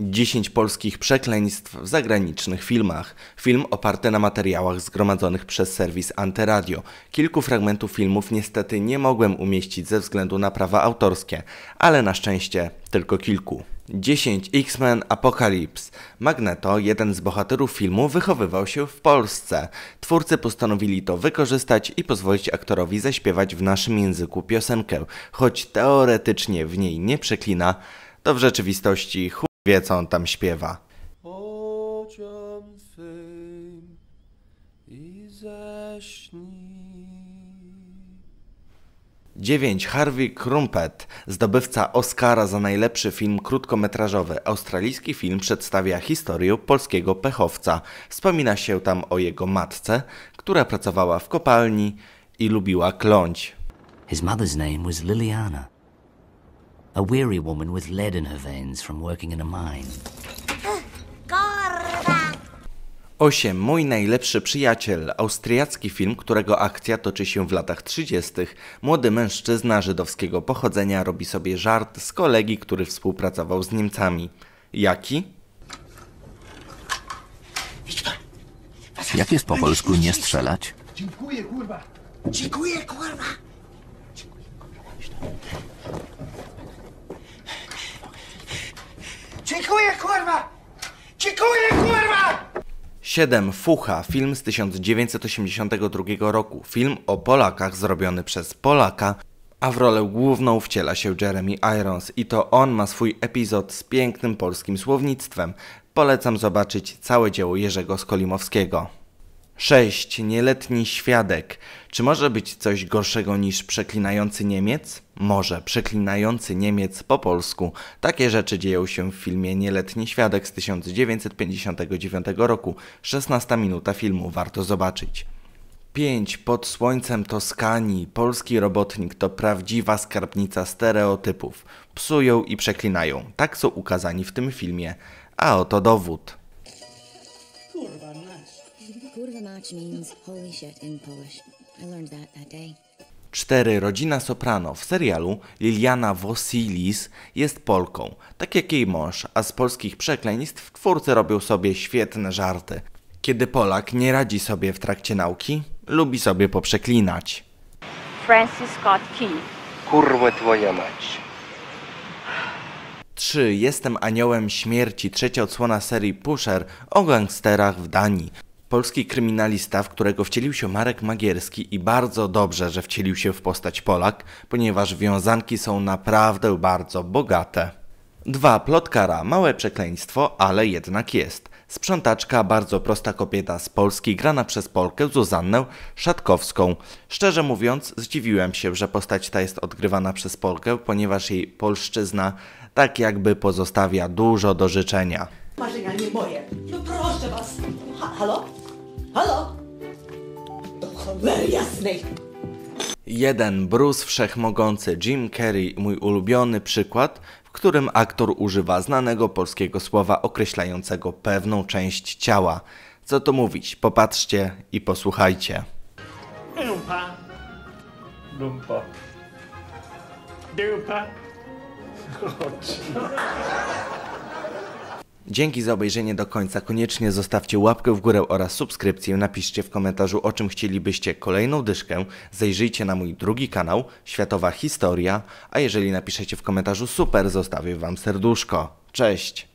10 polskich przekleństw w zagranicznych filmach. Film oparty na materiałach zgromadzonych przez serwis Anteradio. Kilku fragmentów filmów niestety nie mogłem umieścić ze względu na prawa autorskie, ale na szczęście tylko kilku. 10 X-Men Apocalypse. Magneto, jeden z bohaterów filmu, wychowywał się w Polsce. Twórcy postanowili to wykorzystać i pozwolić aktorowi zaśpiewać w naszym języku piosenkę, choć teoretycznie w niej nie przeklina, to w rzeczywistości wie, co on tam śpiewa. Pociąg swym i zaśnij. 9. Harvey Krumpet, zdobywca Oscara za najlepszy film krótkometrażowy. Australijski film przedstawia historię polskiego pechowca. Wspomina się tam o jego matce, która pracowała w kopalni i lubiła kląć. His mother's name was Liliana a weary woman with lead in her veins from working in a mine. Korwa! 8. Mój najlepszy przyjaciel. Austriacki film, którego akcja toczy się w latach 30. Młody mężczyzna żydowskiego pochodzenia robi sobie żart z kolegi, który współpracował z Niemcami. Jaki? Jak jest po polsku nie strzelać? Dziękuję, kurwa. Dziękuję, kurwa. Dziękuję, kurwa! Dziękuję, kurwa! 7. Fucha, film z 1982 roku. Film o Polakach zrobiony przez Polaka, a w rolę główną wciela się Jeremy Irons i to on ma swój epizod z pięknym polskim słownictwem. Polecam zobaczyć całe dzieło Jerzego Skolimowskiego. 6. Nieletni świadek. Czy może być coś gorszego niż przeklinający Niemiec? Może, przeklinający Niemiec po polsku. Takie rzeczy dzieją się w filmie Nieletni świadek z 1959 roku. 16 minuta filmu, warto zobaczyć. 5. Pod słońcem Toskanii polski robotnik to prawdziwa skarbnica stereotypów. Psują i przeklinają. Tak są ukazani w tym filmie. A oto dowód. Kurwa mać means holy shit in Polish. I learned that that day. 4. Rodzina Soprano w serialu Liliana Wosilis jest Polką, tak jak jej mąż, a z polskich przekleństw twórcy robią sobie świetne żarty. Kiedy Polak nie radzi sobie w trakcie nauki, lubi sobie poprzeklinać. Francis Scott Key. Kurwa twoja mać. 3. Jestem aniołem śmierci, trzecia odsłona serii Pusher o gangsterach w Danii. Polski kryminalista, w którego wcielił się Marek Magierski i bardzo dobrze, że wcielił się w postać Polak, ponieważ wiązanki są naprawdę bardzo bogate. 2. Plotkara. Małe przekleństwo, ale jednak jest. Sprzątaczka, bardzo prosta kobieta z Polski, grana przez Polkę Zuzannę Szatkowską. Szczerze mówiąc, zdziwiłem się, że postać ta jest odgrywana przez Polkę, ponieważ jej polszczyzna tak jakby pozostawia dużo do życzenia. Marzenia nie moje. No proszę was, halo? Halo? Do cholery jasnej! Jeden Bruce Wszechmogący Jim Carrey, mój ulubiony przykład, w którym aktor używa znanego polskiego słowa określającego pewną część ciała. Co to mówić? Popatrzcie i posłuchajcie. Lumpa. Lumpa. Dupa. Chodź. Dzięki za obejrzenie do końca. Koniecznie zostawcie łapkę w górę oraz subskrypcję. Napiszcie w komentarzu o czym chcielibyście kolejną dyszkę. Zajrzyjcie na mój drugi kanał Światowa Historia, a jeżeli napiszecie w komentarzu super, zostawię Wam serduszko. Cześć!